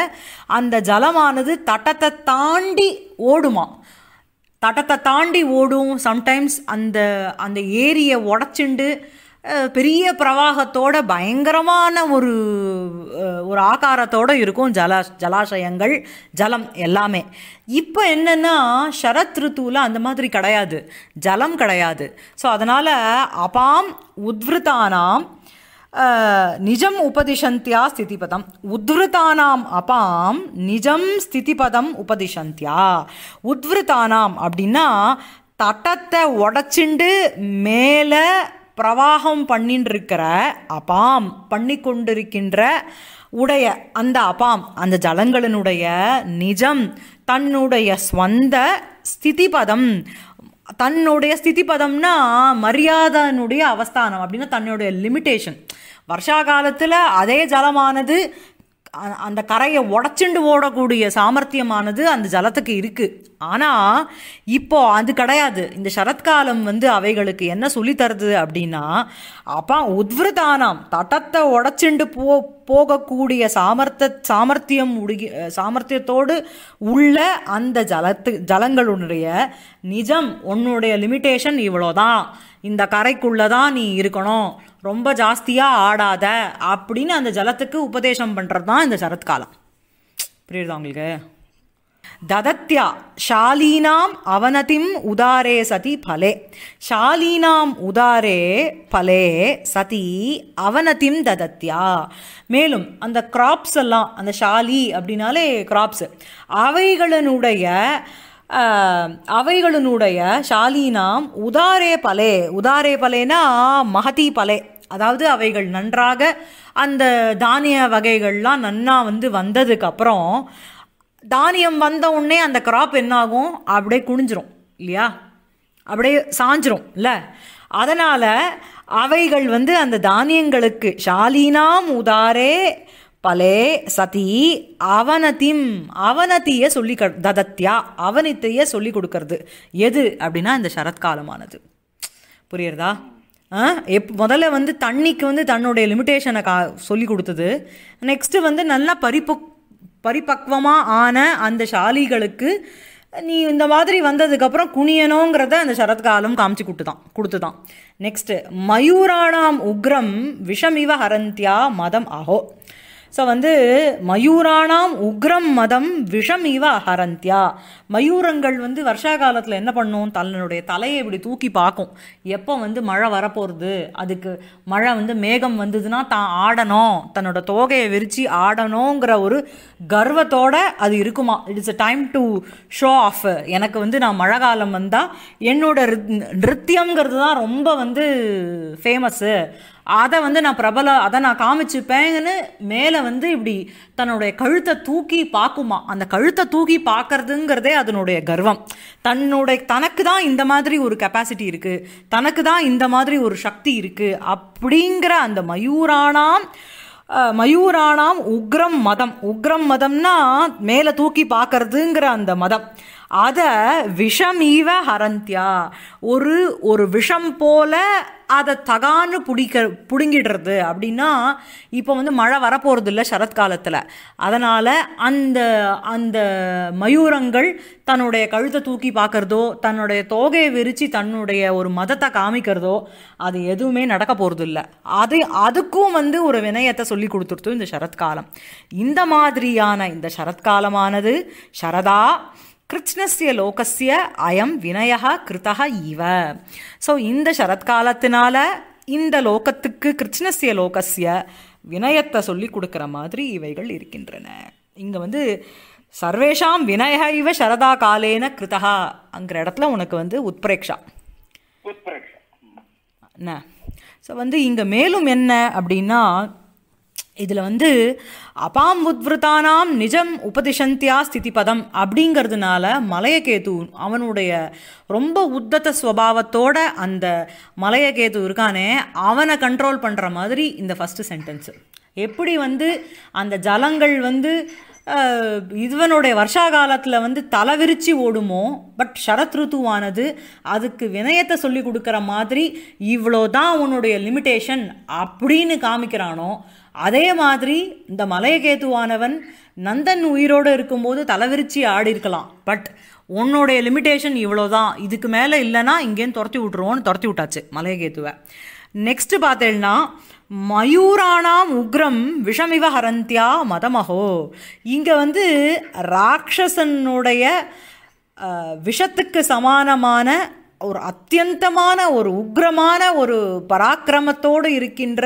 அந்த ஜலமானது தட்டத்தை தாண்டி ஓடுமா தட்டத்தை தாண்டி ஓடும் சம்டைம்ஸ் அந்த அந்த ஏரியை உடச்சிண்டு பெரிய பிரவாகத்தோட பயங்கரமான ஒரு ஒரு ஆகாரத்தோடு இருக்கும் ஜலா ஜலாசயங்கள் ஜலம் எல்லாமே இப்போ என்னென்னா ஷரத் ருத்துவில் அந்த மாதிரி கிடையாது ஜலம் கிடையாது ஸோ அதனால் அபாம் உத்வதானாம் நிஜம் உபதிஷந்தியா ஸ்திதிபதம் உத்வருத்தானாம் அபாம் நிஜம் ஸ்திதிபதம் உபதிஷந்தியா உத்வருத்தானாம் அப்படின்னா தட்டத்தை உடச்சிண்டு மேலே பிரவாகம் இருக்கிற அபாம் பண்ணி கொண்டிருக்கின்ற உடைய அந்த அபாம் அந்த ஜலங்களினுடைய நிஜம் தன்னுடைய ஸ்வந்த ஸ்திதிபதம் தன்னுடைய பதம்னா மரியாதனுடைய அவஸ்தானம் அப்படின்னா தன்னுடைய லிமிட்டேஷன் வருஷா காலத்தில் அதே ஜலமானது அந்த கரையை உடச்சிண்டு ஓடக்கூடிய சாமர்த்தியமானது அந்த ஜலத்துக்கு இருக்குது ஆனால் இப்போ அது கிடையாது இந்த சரத்காலம் வந்து அவைகளுக்கு என்ன சொல்லி தருது அப்படின்னா அப்போ உத்வதானம் தட்டத்தை உடச்சிண்டு போ போகக்கூடிய சாமர்த்த சாமர்த்தியம் உடுகி சாமர்த்தியத்தோடு உள்ள அந்த ஜலத்து ஜலங்களுடைய நிஜம் உன்னுடைய லிமிட்டேஷன் இவ்வளோதான் இந்த கரைக்குள்ளே தான் நீ இருக்கணும் ரொம்ப ஜாஸ்தியாக ஆடாத அப்படின்னு அந்த ஜலத்துக்கு உபதேசம் பண்ணுறது தான் இந்த சரத்காலம் புரியுதா உங்களுக்கு ததத்யா ஷாலீனாம் அவனதிம் உதாரே சதி பலே ஷாலீனாம் உதாரே பலே சதி அவனதிம் ததத்யா மேலும் அந்த கிராப்ஸ் எல்லாம் அந்த ஷாலி அப்படின்னாலே கிராப்ஸ் அவைகளினுடைய அவைகளினுடைய ஷாலினாம் உதாரே பலே உதாரே பலேனா மகதி பலே அதாவது அவைகள் நன்றாக அந்த தானிய வகைகள்லாம் நன்னா வந்து வந்ததுக்கப்புறம் தானியம் வந்த உடனே அந்த கிராப் என்னாகும் அப்படியே குனிஞ்சிரும் இல்லையா அப்படியே சாஞ்சிரும் இல்லை அதனால் அவைகள் வந்து அந்த தானியங்களுக்கு ஷாலினாம் உதாரே பலே சதி அவனதிம் அவனத்திய சொல்லி ததத்தியா அவனத்தையே சொல்லி கொடுக்கறது எது அப்படின்னா இந்த சரத்காலமானது புரியுறதா எப் முதல்ல வந்து தண்ணிக்கு வந்து தன்னுடைய லிமிட்டேஷனை கா சொல்லி கொடுத்தது நெக்ஸ்ட்டு வந்து நல்லா பரிப்பு பரிபக்வமாக ஆன அந்த சாலிகளுக்கு நீ இந்த மாதிரி வந்ததுக்கப்புறம் குனியனோங்கிறத அந்த சரத்காலம் காமிச்சு கொடுத்துதான் கொடுத்துதான் நெக்ஸ்ட்டு மயூராணாம் உக்ரம் விஷமிவ ஹரந்தியா மதம் அஹோ ஸோ வந்து மயூரானாம் உக்ரம் மதம் விஷம் இவ அகரந்தியா மயூரங்கள் வந்து வருஷா காலத்தில் என்ன பண்ணும் தன்னுடைய தலையை இப்படி தூக்கி பார்க்கும் எப்போ வந்து மழை வரப்போகிறது அதுக்கு மழை வந்து மேகம் வந்ததுன்னா தான் ஆடணும் தன்னோட தோகையை விரித்து ஆடணுங்கிற ஒரு கர்வத்தோட அது இருக்குமா it's a time to show off எனக்கு வந்து நான் மழை காலம் வந்தால் என்னோட நிருத்தியங்கிறது தான் ரொம்ப வந்து ஃபேமஸ்ஸு அதை வந்து நான் பிரபல அதை நான் காமிச்சுப்பேங்கன்னு மேலே வந்து இப்படி தன்னுடைய கழுத்தை தூக்கி பார்க்குமா அந்த கழுத்தை தூக்கி பார்க்கறதுங்கிறதே அதனுடைய கர்வம் தன்னுடைய தனக்கு தான் இந்த மாதிரி ஒரு கெப்பாசிட்டி இருக்குது தனக்கு தான் இந்த மாதிரி ஒரு சக்தி இருக்குது அப்படிங்கிற அந்த மயூரானாம் மயூரானாம் உக்ரம் மதம் உக்ரம் மதம்னா மேலே தூக்கி பார்க்கறதுங்கிற அந்த மதம் அதை விஷம் ஈவ ஹரந்தியா ஒரு ஒரு விஷம் போல அதை தகான்னு பிடிக்க பிடுங்கிடுறது அப்படின்னா இப்போ வந்து மழை வரப்போகிறது இல்லை சரத்காலத்தில் அதனால் அந்த அந்த மயூரங்கள் தன்னுடைய கழுத்தை தூக்கி பார்க்குறதோ தன்னுடைய தோகையை விரித்து தன்னுடைய ஒரு மதத்தை காமிக்கிறதோ அது எதுவுமே நடக்க போகிறது இல்லை அது அதுக்கும் வந்து ஒரு வினயத்தை சொல்லி கொடுத்துருத்தோம் இந்த சரத்காலம் இந்த மாதிரியான இந்த சரத்காலமானது சரதா கிருஷ்ணஸ்ய லோகஸ்ய அயம் வினயா கிருதா இவ ஸோ இந்த சரத்காலத்தினால இந்த லோகத்துக்கு கிருஷ்ணஸ்ய லோகஸ்ய வினயத்தை சொல்லி கொடுக்குற மாதிரி இவைகள் இருக்கின்றன இங்கே வந்து சர்வேஷாம் வினய இவ சரதா காலேன கிருதா அங்கிற இடத்துல உனக்கு வந்து உத்பிரேக்ஷா என்ன ஸோ வந்து இங்கே மேலும் என்ன அப்படின்னா இதில் வந்து அபாம் உத்விருத்தானாம் நிஜம் உபதிஷந்தியா ஸ்திதி பதம் அப்படிங்கிறதுனால மலையகேது அவனுடைய ரொம்ப உத்தத்த ஸ்வபாவத்தோட அந்த மலையகேது இருக்கானே அவனை கண்ட்ரோல் பண்ணுற மாதிரி இந்த ஃபஸ்ட்டு சென்டென்ஸு எப்படி வந்து அந்த ஜலங்கள் வந்து இதுவனுடைய வருஷா காலத்தில் வந்து தலை ஓடுமோ பட் ஷரத் ருத்துவானது அதுக்கு வினயத்தை சொல்லி கொடுக்குற மாதிரி இவ்வளோ தான் உன்னுடைய லிமிட்டேஷன் அப்படின்னு காமிக்கிறானோ அதே மாதிரி இந்த மலையகேத்துவானவன் நந்தன் உயிரோடு இருக்கும்போது தலைவிரிச்சு ஆடி இருக்கலாம் பட் உன்னுடைய லிமிட்டேஷன் இவ்வளோ தான் இதுக்கு மேலே இல்லைன்னா இங்கேருந்து துரத்தி விட்ருவோன்னு துரத்தி விட்டாச்சு மலையகேத்துவை நெக்ஸ்ட் பார்த்தேன்னா மயூரானாம் உக்ரம் விஷமிவ ஹரந்தியா மதமஹோ இங்கே வந்து ராட்சசனுடைய விஷத்துக்கு சமானமான ஒரு அத்தியந்தமான ஒரு உக்ரமான ஒரு பராக்கிரமத்தோடு இருக்கின்ற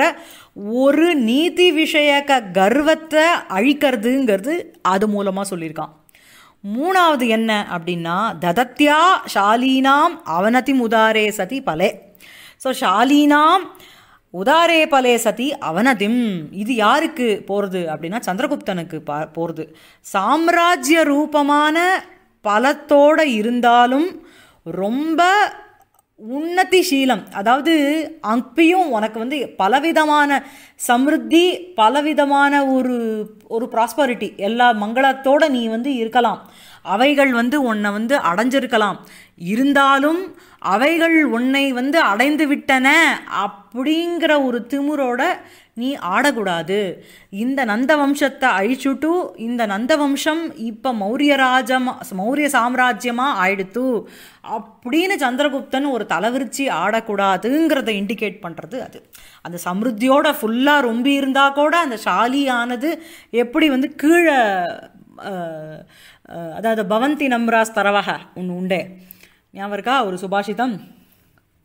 ஒரு நீதி விஷயக கர்வத்தை அழிக்கிறதுங்கிறது அது மூலமாக சொல்லியிருக்கான் மூணாவது என்ன அப்படின்னா ததத்யா ஷாலீனாம் அவனதி முதாரே சதி பலே ஸோ ஷாலினாம் உதாரே பலே சதி அவனதிம் இது யாருக்கு போகிறது அப்படின்னா சந்திரகுப்தனுக்கு பா போகிறது சாம்ராஜ்ய ரூபமான பலத்தோடு இருந்தாலும் ரொம்ப உன்னதிசீலம் அதாவது அப்பயும் உனக்கு வந்து பலவிதமான சமிருத்தி பலவிதமான ஒரு ஒரு ப்ராஸ்பரிட்டி எல்லா மங்களத்தோடு நீ வந்து இருக்கலாம் அவைகள் வந்து உன்னை வந்து அடைஞ்சிருக்கலாம் இருந்தாலும் அவைகள் உன்னை வந்து அடைந்து விட்டன அப்படிங்கிற ஒரு திமுறோட நீ ஆடக்கூடாது இந்த நந்த வம்சத்தை அழிச்சுட்டு இந்த நந்த வம்சம் இப்போ ராஜம் மௌரிய சாம்ராஜ்யமாக ஆயிடுத்து அப்படின்னு சந்திரகுப்தன் ஒரு தலைவிரிச்சி ஆடக்கூடாதுங்கிறத இண்டிகேட் பண்ணுறது அது அந்த சமிருத்தியோட ஃபுல்லாக ரொம்ப இருந்தால் கூட அந்த ஷாலியானது எப்படி வந்து கீழே அதாவது பவந்தி நம்ராஸ் தரவக ஒன்று உண்டே ஞாபகம் இருக்கா ஒரு சுபாஷிதம்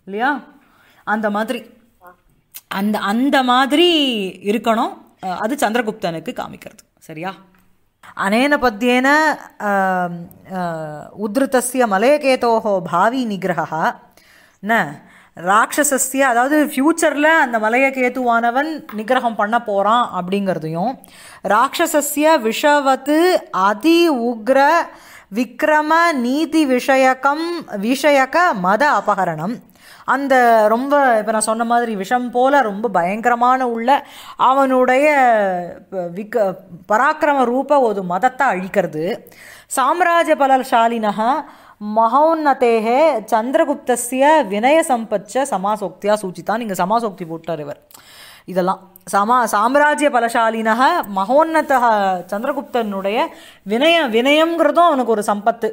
இல்லையா அந்த மாதிரி அந்த அந்த மாதிரி இருக்கணும் அது சந்திரகுப்தனுக்கு காமிக்கிறது சரியா அனேன பத்தியேன உத்ருதஸ்ய மலையகேதோகோ பாவி நிகிரகா ந ராட்சசஸ்திய அதாவது ஃப்யூச்சரில் அந்த மலைய கேத்துவானவன் நிகிரகம் பண்ண போகிறான் அப்படிங்கிறதையும் ராட்சசஸ்ய விஷவத்து அதி உக்ர விக்ரம நீதி விஷயக்கம் விஷயக்க மத அபகரணம் அந்த ரொம்ப இப்போ நான் சொன்ன மாதிரி விஷம் போல் ரொம்ப பயங்கரமான உள்ள அவனுடைய விக்க பராக்கிரம ரூப ஒரு மதத்தை அழிக்கிறது சாம்ராஜ்ய பலசாலினகா மகோன்னதேகே சந்திரகுப்தஸ்ய வினயசம்பச்ச சமாசோக்தியாக சூச்சித்தான் இங்கே சமாசோக்தி போட்டார் இவர் இதெல்லாம் சமா சாம்ராஜ்ய பலசாலினக மகோன்னத சந்திரகுப்தனுடைய வினய வினயங்கிறதும் அவனுக்கு ஒரு சம்பத்து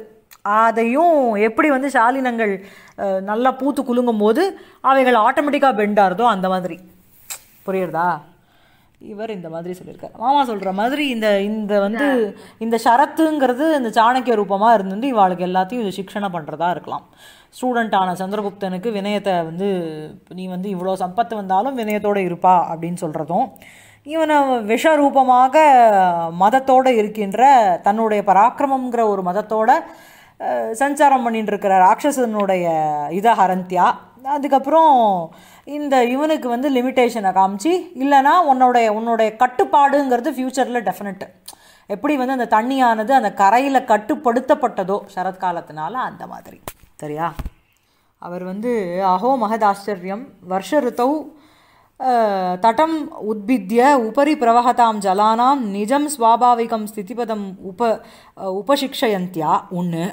அதையும் எப்படி வந்து சாலினங்கள் நல்லா பூத்து குலுங்கும் போது அவைகள் ஆட்டோமேட்டிக்காக பெண்டாகிறதோ அந்த மாதிரி புரியுறதா இவர் இந்த மாதிரி சொல்லியிருக்காரு மாமா சொல்கிற மாதிரி இந்த இந்த வந்து இந்த ஷரத்துங்கிறது இந்த சாணக்கிய ரூபமாக இருந்து இவாளுக்கு எல்லாத்தையும் இது சிக்ஷனை பண்ணுறதா இருக்கலாம் ஸ்டூடெண்ட்டான சந்திரகுப்தனுக்கு வினயத்தை வந்து நீ வந்து இவ்வளோ சம்பத்து வந்தாலும் வினயத்தோடு இருப்பா அப்படின்னு சொல்கிறதும் இவனை விஷரூபமாக மதத்தோடு இருக்கின்ற தன்னுடைய பராக்கிரமங்கிற ஒரு மதத்தோட சஞ்சாரம் பண்ணிட்டு இருக்கிற ராட்சசனுடைய இதை ஹரந்தியா அதுக்கப்புறம் இந்த இவனுக்கு வந்து லிமிட்டேஷனை காமிச்சு இல்லைனா உன்னோடைய உன்னுடைய கட்டுப்பாடுங்கிறது ஃப்யூச்சரில் டெஃபினட்டு எப்படி வந்து அந்த தண்ணியானது அந்த கரையில் கட்டுப்படுத்தப்பட்டதோ சரத்காலத்தினால அந்த மாதிரி சரியா அவர் வந்து அஹோ மகதாச்சரியம் வருஷ ரித்தௌ தட்டம் உத்பித்திய உபரி பிரவகதாம் ஜலானாம் நிஜம் ஸ்வாபாவிகம் ஸ்திதிபதம் உப உபசிக்ஷயந்தியா ஒன்று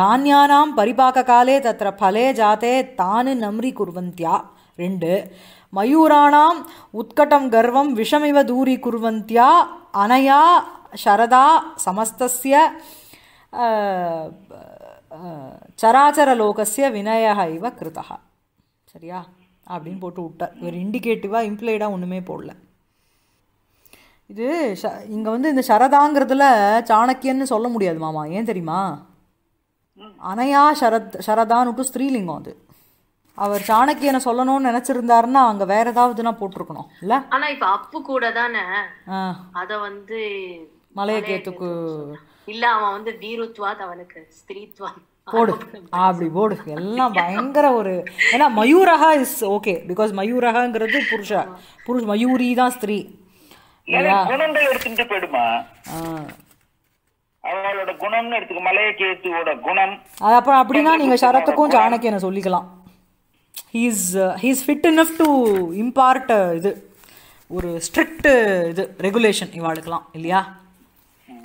தானியானாம் பரிபாக்க காலே தத்திர பலே ஜாத்தே தானு நம்ரி குர்வந்தியா ரெண்டு மயூராணாம் உத்கட்டம் கர்வம் விஷமிவ தூரி குர்வந்தியா அனையா சரதா சமஸ்திய சராச்சரலோகசிய வினய இவ கிருதா சரியா அப்படின்னு போட்டு விட்டார் இவர் இண்டிகேட்டிவாக இம்ப்ளைடாக ஒன்றுமே போடல இது ஷ இங்கே வந்து இந்த சரதாங்கிறதுல சாணக்கியன்னு சொல்ல முடியாது மாமா ஏன் தெரியுமா அனையா சரத் சரதான்னுட்டு ஸ்திரீலிங்கம் அது அவர் சாணக்கியனை சொல்லணும்னு நினைச்சிருந்தாருன்னா அங்க வேற ஏதாவதுனா போட்டிருக்கணும் இல்ல ஆனா இப்ப அப்பு கூட தானே அத வந்து மலையக்கேத்துக்கு இல்ல அவன் வந்து வீருத்வாத் அவனுக்கு ஸ்திரீத்வாத் போடு அப்படி போடு எல்லாம் பயங்கர ஒரு ஏன்னா மயூரகா இஸ் ஓகே பிகாஸ் மயூரகாங்கிறது புருஷா புருஷ் மயூரி தான் ஸ்திரீ குணங்கள் எடுத்துட்டு போயிடுமா அவளோட குணம்னு எடுத்துக்க மலையக்கேத்துவோட குணம் அது அப்புறம் அப்படின்னா நீங்க சரத்துக்கும் சாணக்கியனை சொல்லிக்கலாம் he's he's fit enough to impart இது ஒரு ஸ்ட்ரிக்ட்டு uh, இது ரெகுலேஷன் இவாளுக்கெல்லாம் இல்லையா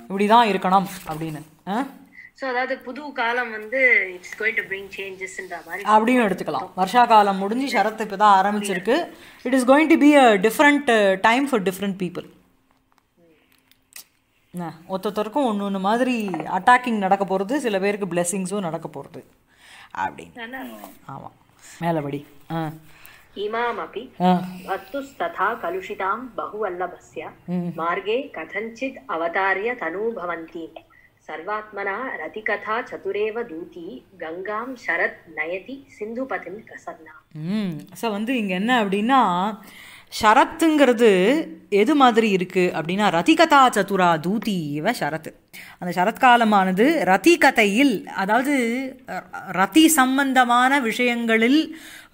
இப்படி தான் இருக்கணும் அப்படின்னு ஸோ அதாவது புது காலம் வந்து இட்ஸ் கோயிங் டு சேஞ்சஸ்ன்ற மாதிரி அப்படியும் எடுத்துக்கலாம் வருஷா காலம் முடிஞ்சு சரத் இப்போ தான் ஆரம்பிச்சிருக்கு it is going to be a different time for different people ஒருத்தருக்கும் ஒன்று ஒன்று மாதிரி அட்டாக்கிங் நடக்க போகிறது சில பேருக்கு பிளெஸ்ஸிங்ஸும் நடக்க போகிறது அப்படின்னு ஆமாம் மேலபடி படி ஆ வத்துஸ்ததா கலுஷிதாம் பகுவல்லபஸ்ய மார்ગે கதஞ்சித் அவதாரிய தனூபவந்தி சர்வாத்மனா ரதிகதா சதுரேவ தூதி கங்காம் சரத் நயதி சிந்துபதிம் பிரசன்னா ஸோ வந்து இங்கே என்ன அப்படின்னா ஷரத்துங்கிறது எது மாதிரி இருக்குது அப்படின்னா ரதிகதா சதுரா தூதி இவ ஷரத் அந்த சரத்காலமானது ரதி கதையில் அதாவது ரதி சம்பந்தமான விஷயங்களில்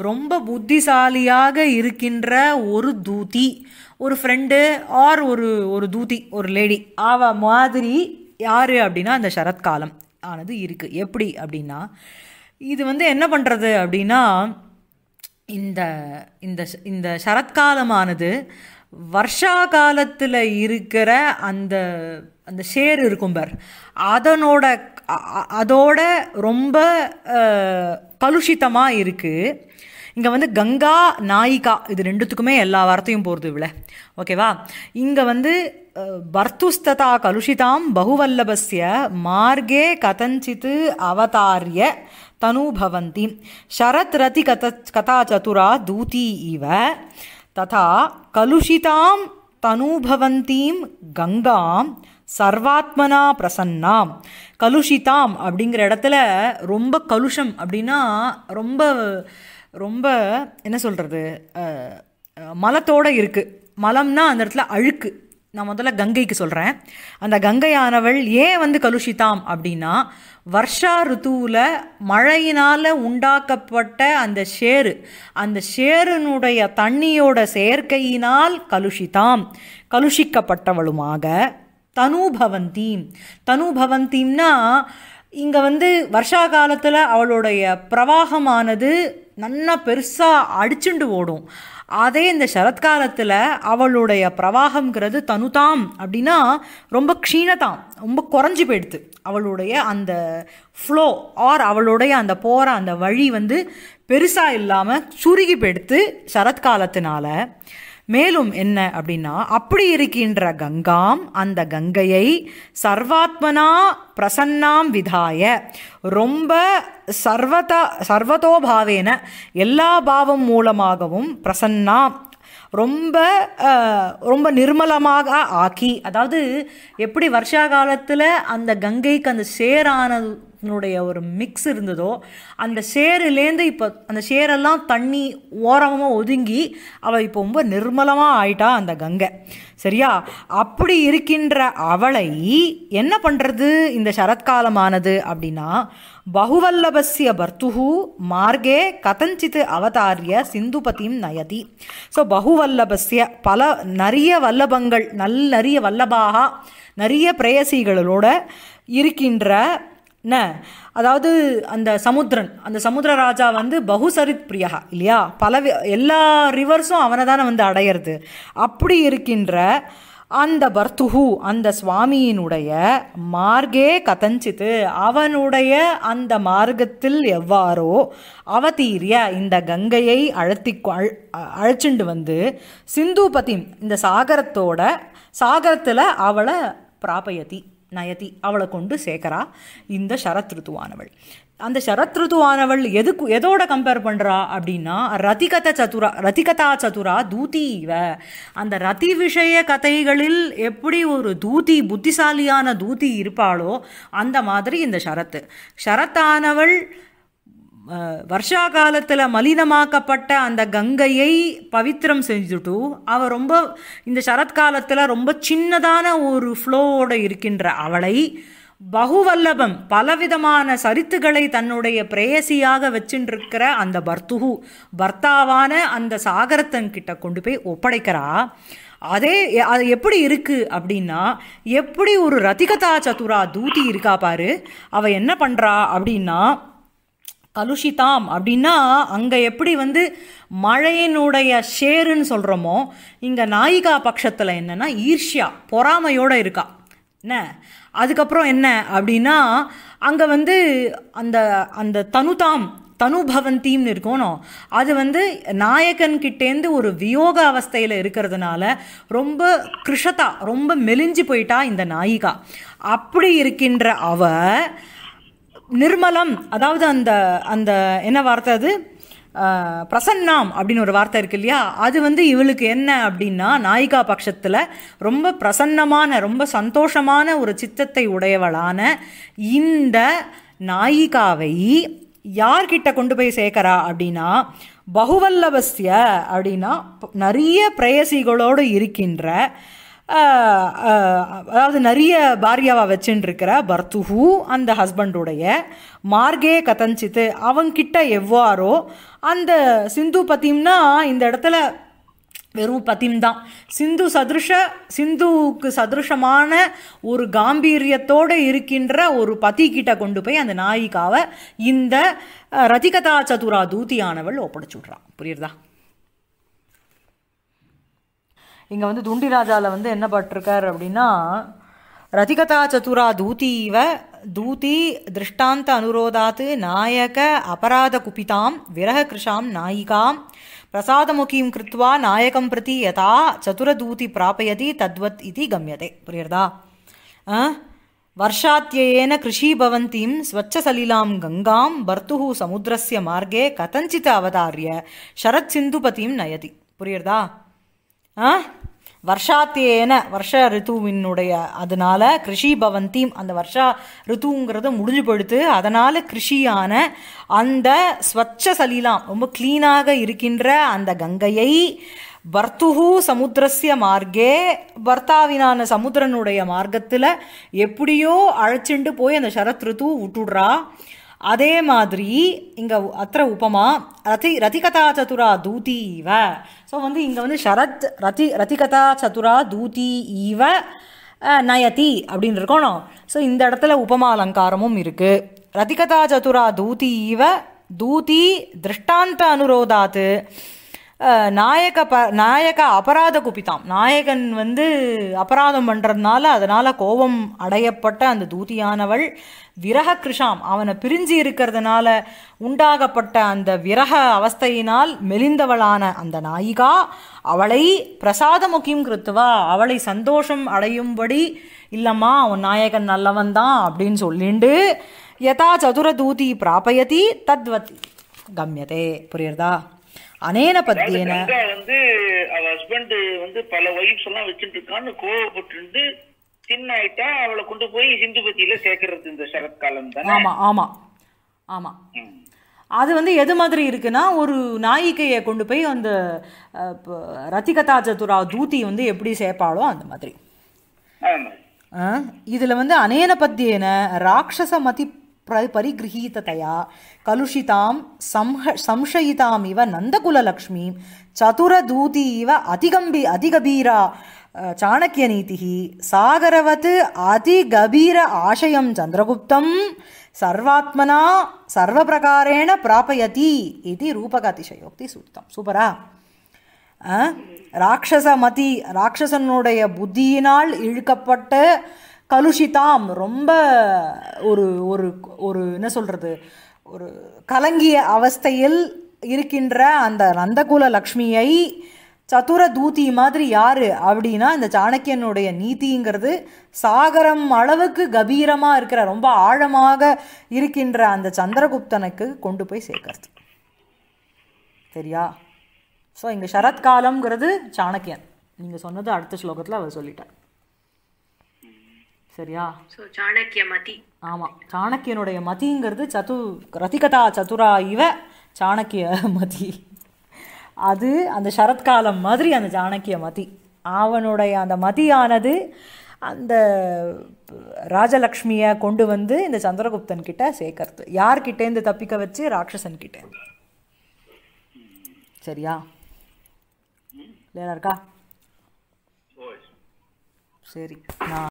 ரொம்ப புத்திசாலியாக இருக்கின்ற ஒரு தூதி ஒரு ஃப்ரெண்டு ஆர் ஒரு ஒரு தூதி ஒரு லேடி அவ மாதிரி யார் அப்படின்னா அந்த சரத்காலம் ஆனது இருக்குது எப்படி அப்படின்னா இது வந்து என்ன பண்ணுறது அப்படின்னா இந்த இந்த இந்த சரத்காலமானது வருஷா காலத்தில் இருக்கிற அந்த அந்த ஷேர் இருக்கும் பார் அதனோட அதோட ரொம்ப கலுஷித்தமாக இருக்குது இங்கே வந்து கங்கா நாயிகா இது ரெண்டுத்துக்குமே எல்லா வார்த்தையும் போகிறது இவ்வளோ ஓகேவா இங்கே வந்து வர்த்துஸ்ததா கலுஷிதாம் பகுவல்லபஸ்ய மார்கே கதஞ்சித்து அவதாரிய ரதி शरत्रति கதா சதுரா தூதி இவ ததா கலுஷிதாம் தனுபவந்தீம் கங்காம் சர்வாத்மனா பிரசன்னாம் கலுஷிதாம் அப்படிங்கிற இடத்துல ரொம்ப கலுஷம் அப்படின்னா ரொம்ப ரொம்ப என்ன சொல்கிறது மலத்தோடு இருக்குது மலம்னா அந்த இடத்துல அழுக்கு நான் முதல்ல கங்கைக்கு சொல்கிறேன் அந்த கங்கையானவள் ஏன் வந்து கலுஷித்தாம் அப்படின்னா வர்ஷா ருத்துவில் மழையினால் உண்டாக்கப்பட்ட அந்த ஷேரு அந்த ஷேருனுடைய தண்ணியோட செயற்கையினால் கலுஷிதாம் கலுஷிக்கப்பட்டவளுமாக தனுபவந்தீம் தனுபவந்தீம்னா இங்கே வந்து வருஷா காலத்தில் அவளுடைய பிரவாகமானது நல்லா பெருசாக அடிச்சுண்டு ஓடும் அதே இந்த சரத்காலத்தில் அவளுடைய பிரவாகங்கிறது தனுதாம் அப்படின்னா ரொம்ப க்ஷீணதாம் ரொம்ப குறைஞ்சி போயிடுது அவளுடைய அந்த ஃப்ளோ ஆர் அவளுடைய அந்த போகிற அந்த வழி வந்து பெருசாக இல்லாமல் சுருகி போயிடுத்து சரத்காலத்தினால மேலும் என்ன அப்படின்னா அப்படி இருக்கின்ற கங்காம் அந்த கங்கையை சர்வாத்மனா பிரசன்னாம் விதாய ரொம்ப சர்வதா சர்வதோபாவேன எல்லா பாவம் மூலமாகவும் பிரசன்னா ரொம்ப ரொம்ப நிர்மலமாக ஆக்கி அதாவது எப்படி வருஷா காலத்தில் அந்த கங்கைக்கு அந்த சேரானது ஒரு மிக்ஸ் இருந்ததோ அந்த சேருலேருந்து இப்போ அந்த சேரெல்லாம் தண்ணி ஓரமாக ஒதுங்கி அவள் இப்போ ரொம்ப நிர்மலமாக ஆயிட்டா அந்த கங்கை சரியா அப்படி இருக்கின்ற அவளை என்ன பண்ணுறது இந்த சரத்காலமானது அப்படின்னா பகுவல்லபஸ்ய பர்த்துஹு மார்கே கதஞ்சித் அவதாரிய சிந்துபதியும் நயதி ஸோ பகுவல்லபஸ்ய பல நிறைய வல்லபங்கள் நல் நிறைய வல்லபாக நிறைய பிரேயசிகளோட இருக்கின்ற என்ன அதாவது அந்த சமுத்திரன் அந்த சமுத்திர ராஜா வந்து பகுசரித் பிரியா இல்லையா பல எல்லா ரிவர்ஸும் அவனை தானே வந்து அடையிறது அப்படி இருக்கின்ற அந்த பர்த்துஹு அந்த சுவாமியினுடைய மார்கே கதஞ்சித்து அவனுடைய அந்த மார்க்கத்தில் எவ்வாறோ அவதீரிய இந்த கங்கையை அழத்தி அழைச்சிண்டு வந்து சிந்துபதி இந்த சாகரத்தோட சாகரத்தில் அவளை பிராபயதி நயதி அவளை கொண்டு சேர்க்கிறா இந்த ருத்துவானவள் அந்த சரத்ருதுவானவள் எதுக்கு எதோட கம்பேர் பண்ணுறா அப்படின்னா ரதிகத சதுரா ரதிகதா சதுரா தூதி இவ அந்த ரதி விஷய கதைகளில் எப்படி ஒரு தூதி புத்திசாலியான தூதி இருப்பாளோ அந்த மாதிரி இந்த ஷரத்து ஷரத்தானவள் வருஷா காலத்தில் மலினமாக்கப்பட்ட அந்த கங்கையை பவித்திரம் செஞ்சுட்டு அவள் ரொம்ப இந்த சரத்காலத்தில் ரொம்ப சின்னதான ஒரு ஃப்ளோவோடு இருக்கின்ற அவளை பகுவல்லபம் பலவிதமான சரித்துகளை தன்னுடைய பிரேயசியாக வச்சுருக்கிற அந்த பர்த்துகு பர்த்தாவான அந்த சாகரத்தன்கிட்ட கொண்டு போய் ஒப்படைக்கிறா அதே அது எப்படி இருக்குது அப்படின்னா எப்படி ஒரு ரதிகதா சதுரா தூதி இருக்கா பாரு அவள் என்ன பண்ணுறா அப்படின்னா கலுஷிதாம் அப்படின்னா அங்கே எப்படி வந்து மழையினுடைய ஷேருன்னு சொல்கிறோமோ இங்கே நாயிகா பட்சத்தில் என்னென்னா ஈர்ஷியா பொறாமையோடு இருக்கா என்ன அதுக்கப்புறம் என்ன அப்படின்னா அங்கே வந்து அந்த அந்த தனுதாம் தனுபவந்தீம்னு இருக்கணும் அது வந்து நாயகன்கிட்டேருந்து ஒரு வியோக அவஸ்தையில் இருக்கிறதுனால ரொம்ப கிருஷத்தா ரொம்ப மெலிஞ்சு போயிட்டா இந்த நாயிகா அப்படி இருக்கின்ற அவ நிர்மலம் அதாவது அந்த அந்த என்ன வார்த்தை அது பிரசன்னாம் அப்படின்னு ஒரு வார்த்தை இருக்கு இல்லையா அது வந்து இவளுக்கு என்ன அப்படின்னா நாயிகா பட்சத்தில் ரொம்ப பிரசன்னமான ரொம்ப சந்தோஷமான ஒரு சித்தத்தை உடையவளான இந்த நாயிகாவை யார்கிட்ட கொண்டு போய் சேர்க்கிறா அப்படின்னா பகுவல்லவசிய அப்படின்னா நிறைய பிரேயசிகளோடு இருக்கின்ற அதாவது நிறைய பாரியாவை இருக்கிற பர்துஹு அந்த ஹஸ்பண்டுடைய மார்கே கதஞ்சித்து அவங்கிட்ட எவ்வாறோ அந்த சிந்து பத்தியம்னா இந்த இடத்துல வெறும் பதிம் தான் சிந்து சதுருஷ சிந்துவுக்கு சதுருஷமான ஒரு காம்பீரியத்தோடு இருக்கின்ற ஒரு பதி கிட்ட கொண்டு போய் அந்த நாயிக்காவை இந்த ரதிகதா சதுரா தூத்தியானவள் விட்றான் புரியுறதா இங்கே வந்து துண்டி ராஜாவில் வந்து என்ன பட்டிருக்கார் அப்படின்னா ரதிகதா சதுரா தூதீவ தூதி திருஷ்டாந்த அனுரோதாத்து நாயக அபராத குபிதாம் விரக கிருஷாம் நாயிகாம் பிரசாதமுகீம் கிருத்வா நாயகம் பிரதி யதா சதுரதூதி பிராபயதி தத்வத் இது கம்யதே புரியுறதா வர்ஷாத்தியேன கிருஷி பவந்தீம் ஸ்வச்சசலிலாம் கங்காம் பர்த்துஹு சமுத்திரஸ்ய மார்க்கே கதஞ்சித் அவதாரிய சரத் சிந்துபதியும் நயதி புரியுறதா வருஷாத்தியேன வருஷ ரித்துவினுடைய அதனால் கிருஷி பவந்தி அந்த வருஷா ரித்துங்கிறத முடிஞ்சு போயிடுத்து அதனால் கிருஷியான அந்த ஸ்வச்ச சலீலாம் ரொம்ப க்ளீனாக இருக்கின்ற அந்த கங்கையை பர்த்துஹு சமுத்திரஸ்ய மார்க்கே பர்த்தாவினான சமுத்திரனுடைய மார்க்கத்தில் எப்படியோ அழைச்சிண்டு போய் அந்த சரத் ரித்து விட்டுடுறா அதே மாதிரி இங்கே அத்திர உபமா ரதி ரதிகதா சதுரா தூதி இவ ஸோ வந்து இங்கே வந்து ஷரத் ரதி ரதிகதா சதுரா தூதி இவ நயதி அப்படின்னு இருக்கணும் ஸோ இந்த இடத்துல உபமா அலங்காரமும் இருக்குது ரதிகதா சதுரா தூதி இவ தூதி திருஷ்டாந்த அனுரோதாத்து நாயக ப நாயக அபராத குபிதாம் நாயகன் வந்து அபராதம் பண்ணுறதுனால அதனால் கோபம் அடையப்பட்ட அந்த தூதியானவள் விரக கிருஷாம் அவனை பிரிஞ்சு இருக்கிறதுனால உண்டாகப்பட்ட அந்த விரக அவஸ்தையினால் மெலிந்தவளான அந்த நாயிகா அவளை பிரசாதமுகியும் கிருத்துவா அவளை சந்தோஷம் அடையும்படி இல்லைம்மா அவன் நாயகன் நல்லவன் தான் அப்படின்னு சொல்லிண்டு யதா சதுர தூதி பிராபயதி தத்வத் கம்யதே புரியுறதா அனேன பத்தியன வந்து அவ ஹஸ்பண்ட் வந்து பல வைஃப்ஸ் எல்லாம் வச்சுட்டு இருக்கான்னு கோவப்பட்டு சின்ன ஆயிட்டா அவளை கொண்டு போய் ஹிந்து பத்தியில சேர்க்கறது இந்த சரத்காலம் தான் ஆமா ஆமா ஆமா அது வந்து எது மாதிரி இருக்குன்னா ஒரு நாயிக்கையை கொண்டு போய் அந்த ரத்திகதா சதுரா தூத்தி வந்து எப்படி சேர்ப்பாளோ அந்த மாதிரி இதில் வந்து அனேன பத்தியன ராட்சச மதி ప్ర పరిగృహీతతయా కలుషితాం సంహ సంశయితామివ నందకులలక్ష్మీం చతురదూతి ఇవ అతిగంభీ అతిగభీరా చాణక్యనీతి సాగరవత్ అతిగభీర ఆశయం చంద్రగుప్తం సర్వాత్మనా సర్వప్రకారేణ ప్రాపయతి ఇది రூపకాతిశయోక్తి సూక్తం సూపరా ராட்சசமதி ராட்சசனுடைய புத்தியினால் இழுக்கப்பட்ட கலுஷிதாம் ரொம்ப ஒரு ஒரு ஒரு என்ன சொல்கிறது ஒரு கலங்கிய அவஸ்தையில் இருக்கின்ற அந்த நந்தகுல லக்ஷ்மியை சதுர தூதி மாதிரி யார் அப்படின்னா இந்த சாணக்கியனுடைய நீதிங்கிறது சாகரம் அளவுக்கு கபீரமாக இருக்கிற ரொம்ப ஆழமாக இருக்கின்ற அந்த சந்திரகுப்தனுக்கு கொண்டு போய் சேர்க்கறது சரியா ஸோ இங்கே சரத்காலம்ங்கிறது சாணக்கியன் நீங்கள் சொன்னது அடுத்த ஸ்லோகத்தில் அவர் சொல்லிட்டார் சரியா சாணக்கிய மதி ஆமாம் சாணக்கியனுடைய மதிங்கிறது சது ரதிகதா சதுரா இவ சாணக்கிய மதி அது அந்த சரத்காலம் மாதிரி அந்த சாணக்கிய மதி அவனுடைய அந்த மதியானது அந்த ராஜலக்ஷ்மியை கொண்டு வந்து இந்த சந்திரகுப்தன் கிட்ட சேர்க்கறது யார்கிட்டேருந்து தப்பிக்க வச்சு ராட்சசன் கிட்ட சரியா இல்லையா இருக்கா சரி நான்